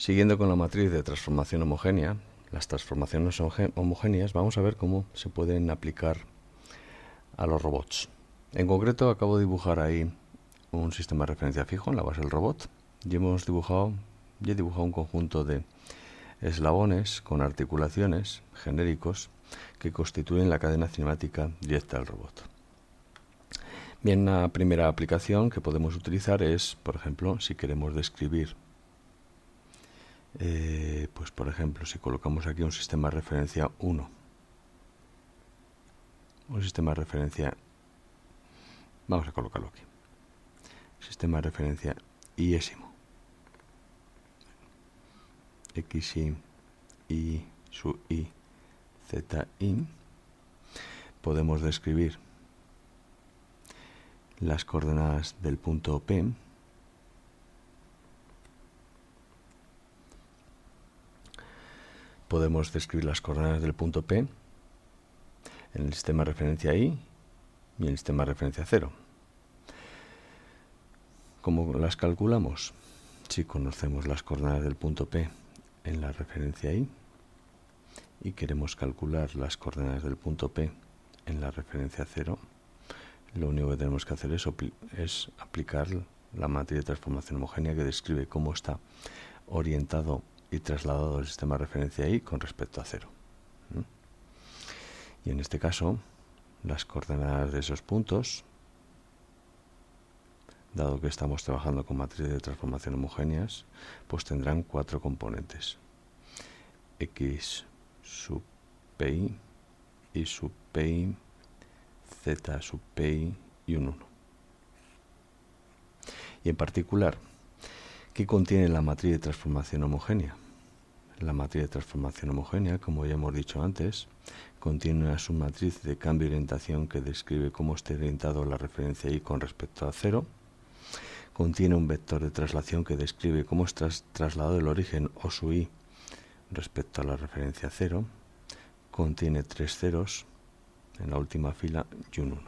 Siguiendo con la matriz de transformación homogénea, las transformaciones homogéneas vamos a ver cómo se pueden aplicar a los robots. En concreto acabo de dibujar ahí un sistema de referencia fijo en la base del robot y hemos dibujado, he dibujado un conjunto de eslabones con articulaciones genéricos que constituyen la cadena cinemática directa del robot. Bien, la primera aplicación que podemos utilizar es, por ejemplo, si queremos describir eh, pues por ejemplo, si colocamos aquí un sistema de referencia 1, un sistema de referencia, vamos a colocarlo aquí, sistema de referencia iésimo, x y, su i, z i, podemos describir las coordenadas del punto P, podemos describir las coordenadas del punto P en el sistema de referencia I y en el sistema de referencia 0. ¿Cómo las calculamos? Si conocemos las coordenadas del punto P en la referencia I y queremos calcular las coordenadas del punto P en la referencia 0, lo único que tenemos que hacer es, es aplicar la matriz de transformación homogénea que describe cómo está orientado y trasladado el sistema de referencia y con respecto a cero. Y en este caso, las coordenadas de esos puntos, dado que estamos trabajando con matrices de transformación homogéneas, pues tendrán cuatro componentes. X sub pi, Y sub pi, Z sub pi y un 1. Y en particular, ¿Qué contiene la matriz de transformación homogénea? La matriz de transformación homogénea, como ya hemos dicho antes, contiene una submatriz de cambio de orientación que describe cómo está orientado la referencia y con respecto a cero. Contiene un vector de traslación que describe cómo está trasladado el origen o su i respecto a la referencia 0. Contiene tres ceros en la última fila y un 1.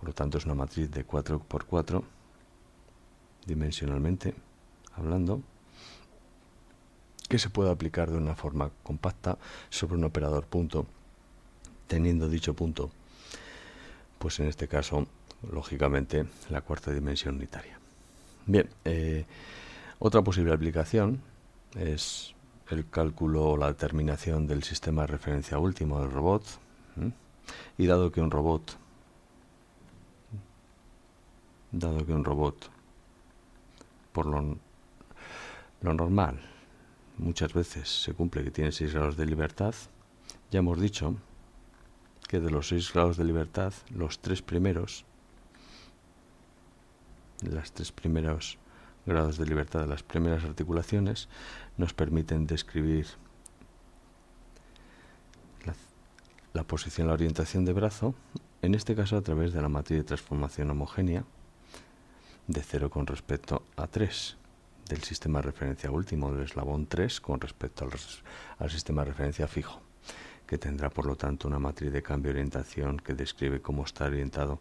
Por lo tanto, es una matriz de 4 por 4 dimensionalmente hablando, que se puede aplicar de una forma compacta sobre un operador punto, teniendo dicho punto, pues en este caso, lógicamente, la cuarta dimensión unitaria. Bien, eh, otra posible aplicación es el cálculo o la determinación del sistema de referencia último del robot. Y dado que un robot, dado que un robot por lo, normal. Muchas veces se cumple que tiene 6 grados de libertad. Ya hemos dicho que de los 6 grados de libertad, los tres primeros, las tres primeros grados de libertad de las primeras articulaciones, nos permiten describir la, posición, la orientación de brazo, en este caso a través de la matriz de transformación homogénea, de 0 con respecto a 3 del sistema de referencia último del eslabón 3 con respecto al, sistema de referencia fijo, que tendrá por lo tanto una matriz de cambio de orientación que describe cómo está orientado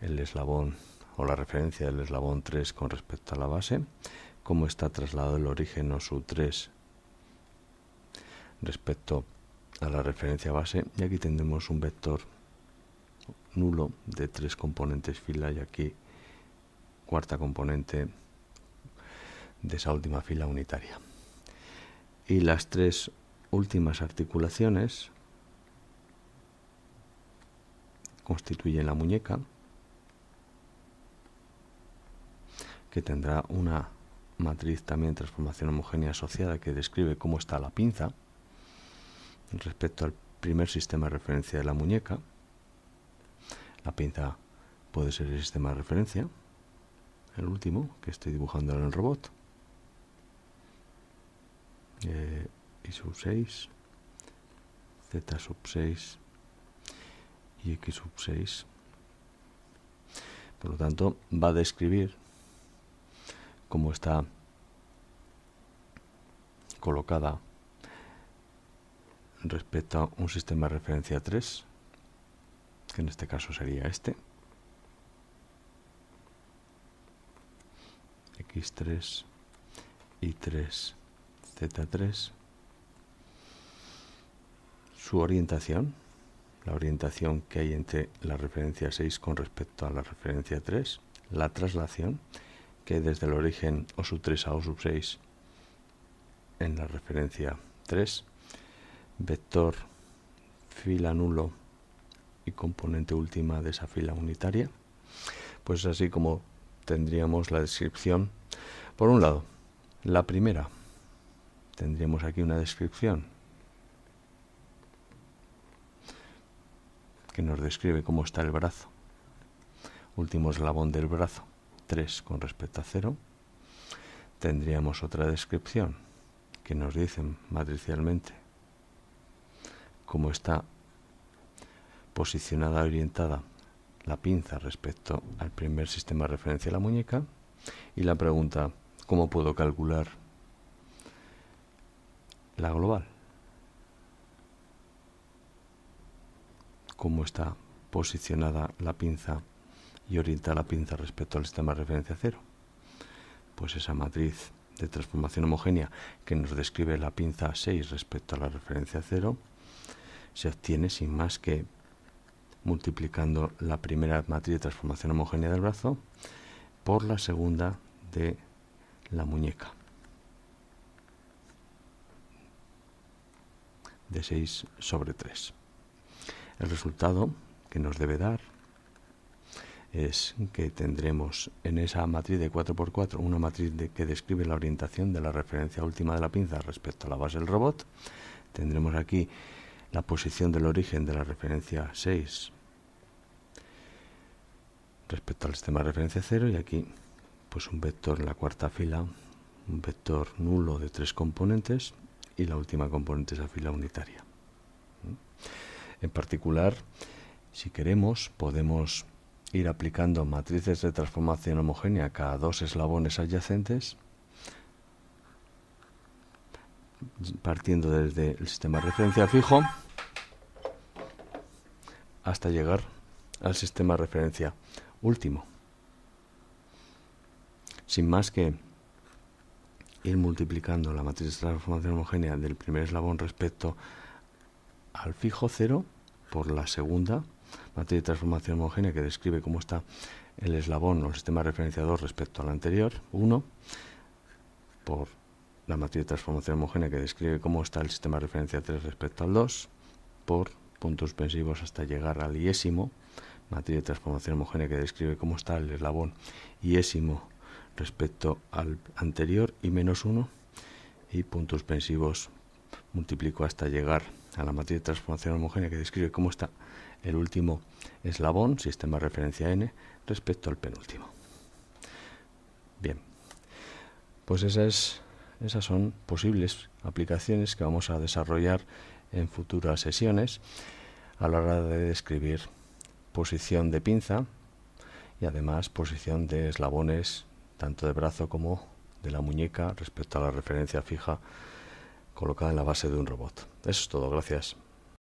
el eslabón o la referencia del eslabón 3 con respecto a la base, cómo está trasladado el origen o su 3 respecto a la referencia base y aquí tendremos un vector nulo de tres componentes fila y aquí cuarta componente de esa última fila unitaria. Y las tres últimas articulaciones constituyen la muñeca, que tendrá una matriz también transformación homogénea asociada que describe cómo está la pinza respecto al primer sistema de referencia de la muñeca. La pinza puede ser el sistema de referencia, el último que estoy dibujando en el robot. y eh, sub 6, Z sub 6 y X sub 6. Por lo tanto, va a describir cómo está colocada respecto a un sistema de referencia 3, que en este caso sería este. X3, Y3, Z3. Su orientación, la orientación que hay entre la referencia 6 con respecto a la referencia 3. La traslación, que desde el origen O sub 3 a O sub 6 en la referencia 3. Vector, fila nulo y componente última de esa fila unitaria. Pues así como tendríamos la descripción. Por un lado, la primera, tendríamos aquí una descripción que nos describe cómo está el brazo. Último eslabón del brazo, 3 con respecto a 0. Tendríamos otra descripción que nos dice matricialmente cómo está posicionada, orientada la pinza respecto al primer sistema de referencia de la muñeca y la pregunta, ¿cómo puedo calcular la global? ¿Cómo está posicionada la pinza y orienta la pinza respecto al sistema de referencia cero? Pues esa matriz de transformación homogénea que nos describe la pinza 6 respecto a la referencia cero, se obtiene sin más que multiplicando la primera matriz de transformación homogénea del brazo por la segunda de la muñeca. de 6 sobre 3. El resultado que nos debe dar es que tendremos en esa matriz de 4x4 una matriz que describe la orientación de la referencia última de la pinza respecto a la base del robot. Tendremos aquí la posición del origen de la referencia 6 respecto al sistema de referencia 0 y aquí pues un vector en la cuarta fila, un vector nulo de tres componentes y la última componente es la fila unitaria. En particular, si queremos, podemos ir aplicando matrices de transformación homogénea a cada dos eslabones adyacentes partiendo desde el sistema de referencia fijo hasta llegar al sistema de referencia último. Sin más que ir multiplicando la matriz de transformación homogénea del primer eslabón respecto al fijo 0 por la segunda matriz de transformación homogénea que describe cómo está el eslabón o el sistema de referencia 2 respecto al anterior 1 por la matriz de transformación homogénea que describe cómo está el sistema de referencia 3 respecto al 2 por puntos pensivos hasta llegar al iésimo, matriz de transformación homogénea que describe cómo está el eslabón iésimo respecto al anterior y menos 1 y puntos pensivos multiplico hasta llegar a la matriz de transformación homogénea que describe cómo está el último eslabón, sistema de referencia n, respecto al penúltimo. Bien, pues esa es esas son posibles aplicaciones que vamos a desarrollar en futuras sesiones a la hora de describir posición de pinza y además posición de eslabones tanto de brazo como de la muñeca respecto a la referencia fija colocada en la base de un robot. Eso es todo, gracias.